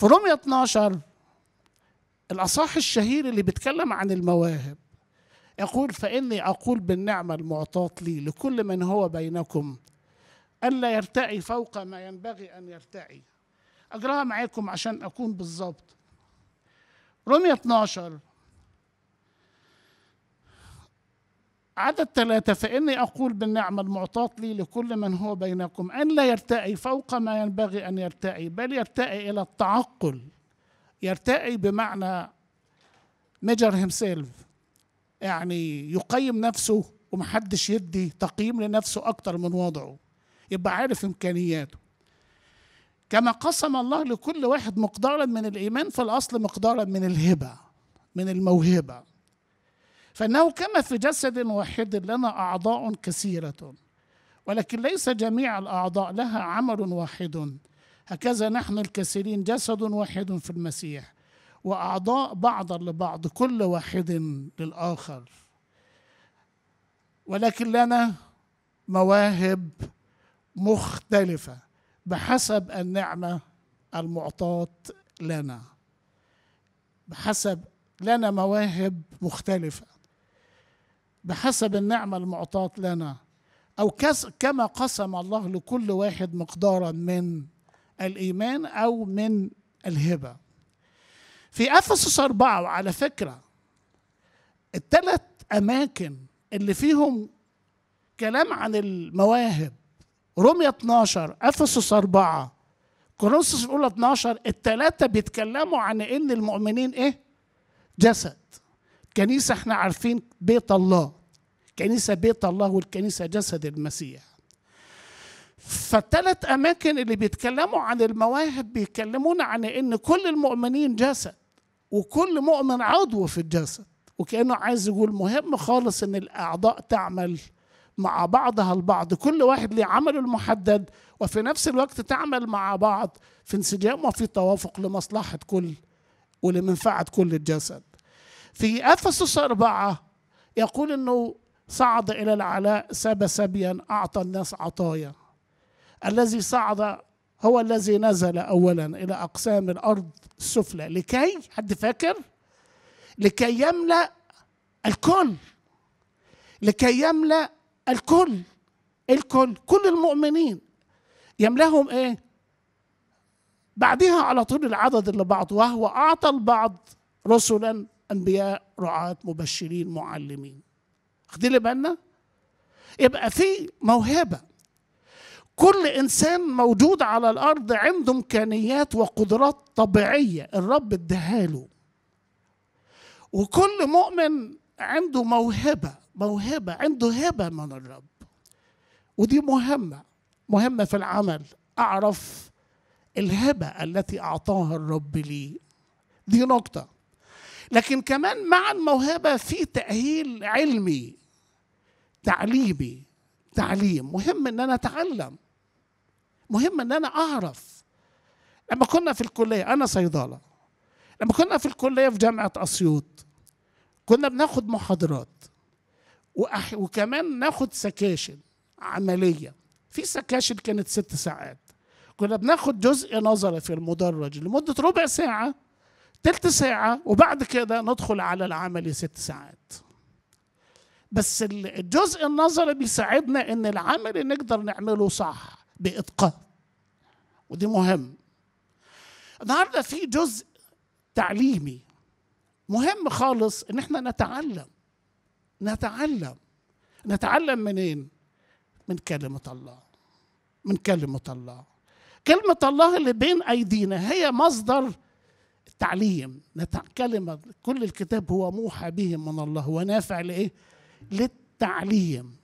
في رمية 12 الأصح الشهير اللي بيتكلم عن المواهب يقول فإني أقول بالنعمة المعطاة لي لكل من هو بينكم ألا يرتعي فوق ما ينبغي أن يرتعي أجرها معاكم عشان أكون بالظبط رمية 12 عدد ثلاثة فإني أقول بالنعمة المعطاة لي لكل من هو بينكم أن لا يرتعي فوق ما ينبغي أن يرتعي بل يرتعي إلى التعقل يرتعي بمعنى ميجر هيمسيلف يعني يقيم نفسه ومحدش يدي تقييم لنفسه أكتر من وضعه يبقى عارف إمكانياته كما قسم الله لكل واحد مقدارا من الإيمان فالأصل مقدارا من الهبة من الموهبة فإنه كما في جسد واحد لنا أعضاء كثيرة ولكن ليس جميع الأعضاء لها عمل واحد هكذا نحن الكثيرين جسد واحد في المسيح وأعضاء بعضا لبعض كل واحد للآخر ولكن لنا مواهب مختلفة بحسب النعمة المعطاة لنا بحسب لنا مواهب مختلفه بحسب النعمة المعطاة لنا أو كما قسم الله لكل واحد مقدارا من الإيمان أو من الهبة في أفسس أربعة وعلى فكرة الثلاث أماكن اللي فيهم كلام عن المواهب رومية 12 أفسس أربعة كورنثوس الأولى 12 الثلاثة بيتكلموا عن إن المؤمنين إيه؟ جسد كنيسة احنا عارفين بيت الله كنيسة بيت الله والكنيسة جسد المسيح فالثلاث أماكن اللي بيتكلموا عن المواهب بيتكلمون عن إن كل المؤمنين جسد وكل مؤمن عضو في الجسد وكأنه عايز يقول مهم خالص إن الأعضاء تعمل مع بعضها البعض كل واحد ليه عمله المحدد وفي نفس الوقت تعمل مع بعض في انسجام وفي توافق لمصلحة كل ولمنفعة كل الجسد في أفسس أربعة يقول أنه صعد إلى العلاء ساب سبيا أعطى الناس عطايا الذي صعد هو الذي نزل أولا إلى أقسام الأرض السفلى لكي حد فاكر لكي يملأ الكل لكي يملأ الكل الكل كل المؤمنين يملاهم ايه بعدها على طول العدد اللي بعض وهو اعطى البعض رسلا انبياء رعاة مبشرين معلمين واخدين بالنا يبقى في موهبه كل انسان موجود على الارض عنده امكانيات وقدرات طبيعيه الرب اداها له وكل مؤمن عنده موهبه موهبه عنده هبه من الرب ودي مهمه مهمه في العمل اعرف الهبه التي اعطاها الرب لي دي نقطه لكن كمان مع الموهبة في تأهيل علمي تعليمي تعليم مهم ان انا اتعلم مهم ان انا اعرف لما كنا في الكلية انا صيدلة لما كنا في الكلية في جامعة اسيوط كنا بناخد محاضرات وأح... وكمان ناخد سكاشن عملية في سكاشن كانت ست ساعات كنا بناخد جزء نظري في المدرج لمدة ربع ساعة تلت ساعة وبعد كده ندخل على العمل ست ساعات بس الجزء النظري بيساعدنا ان العمل نقدر نعمله صح باتقان ودي مهم النهارده في جزء تعليمي مهم خالص ان احنا نتعلم نتعلم نتعلم منين من كلمه الله من كلمه الله كلمه الله اللي بين ايدينا هي مصدر التعليم نتكلم كل الكتاب هو موحى به من الله ونافع لإيه؟ للتعليم